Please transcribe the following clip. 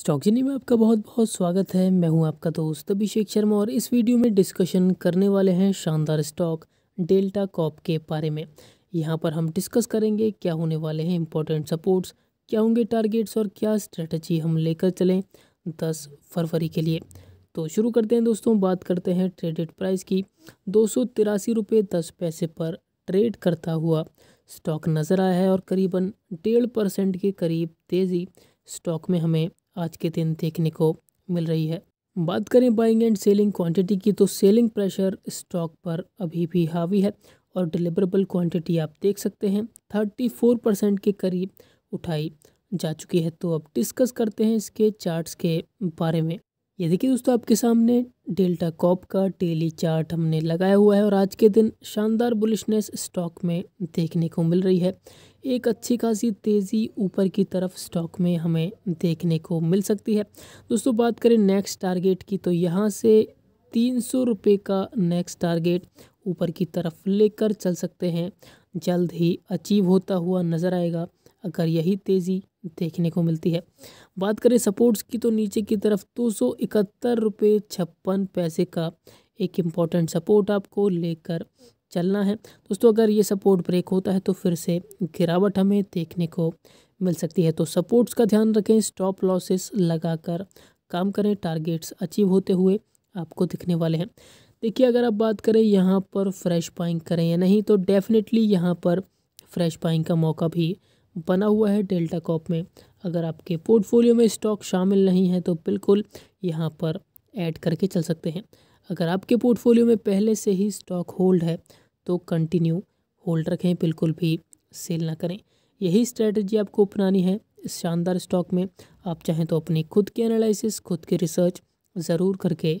stock जिनी में आपका बहुत बहुत स्वागत है मैं हूं आपका दोस्त अभिषेक शर्मा और इस वीडियो में डिस्कशन करने वाले हैं शानदार स्टॉक डेल्टा कॉप के बारे में यहां पर हम डिस्कस करेंगे क्या होने वाले हैं इंपॉर्टेंट सपोर्ट्स क्या होंगे टारगेट्स और क्या स्ट्रेटजी हम लेकर चलें दस फरवरी के लिए तो शुरू करते हैं दोस्तों बात करते हैं ट्रेडेड प्राइस की दो सौ दस पैसे पर ट्रेड करता हुआ स्टॉक नज़र आया है और करीबन डेढ़ परसेंट के करीब तेज़ी स्टॉक में हमें आज के दिन देखने को मिल रही है बात करें बाइंग एंड सेलिंग क्वांटिटी की तो सेलिंग प्रेशर स्टॉक पर अभी भी हावी है और डिलीवरेबल क्वांटिटी आप देख सकते हैं थर्टी फोर परसेंट के करीब उठाई जा चुकी है तो अब डिस्कस करते हैं इसके चार्ट्स के बारे में ये देखिए दोस्तों आपके सामने डेल्टा कॉप का डेली चार्ट हमने लगाया हुआ है और आज के दिन शानदार बुलिशनेस स्टॉक में देखने को मिल रही है एक अच्छी खासी तेज़ी ऊपर की तरफ स्टॉक में हमें देखने को मिल सकती है दोस्तों बात करें नेक्स्ट टारगेट की तो यहाँ से तीन सौ रुपये का नेक्स्ट टारगेट ऊपर की तरफ लेकर चल सकते हैं जल्द ही अचीव होता हुआ नज़र आएगा अगर यही तेज़ी देखने को मिलती है बात करें सपोर्ट्स की तो नीचे की तरफ दो सौ इकहत्तर रुपये छप्पन पैसे का एक इम्पॉर्टेंट सपोर्ट आपको लेकर चलना है दोस्तों अगर ये सपोर्ट ब्रेक होता है तो फिर से गिरावट हमें देखने को मिल सकती है तो सपोर्ट्स का ध्यान रखें स्टॉप लॉसेस लगाकर काम करें टारगेट्स अचीव होते हुए आपको दिखने वाले हैं देखिए अगर आप बात करें यहाँ पर फ्रेश पाइंग करें या नहीं तो डेफिनेटली यहाँ पर फ्रेश पाइंग का मौका भी बना हुआ है डेल्टा कॉप में अगर आपके पोर्टफोलियो में स्टॉक शामिल नहीं है तो बिल्कुल यहाँ पर ऐड करके चल सकते हैं अगर आपके पोर्टफोलियो में पहले से ही स्टॉक होल्ड है तो कंटिन्यू होल्ड रखें बिल्कुल भी सेल ना करें यही स्ट्रेटजी आपको अपनानी है इस शानदार स्टॉक में आप चाहें तो अपनी खुद के एनालिसिस खुद की रिसर्च ज़रूर करके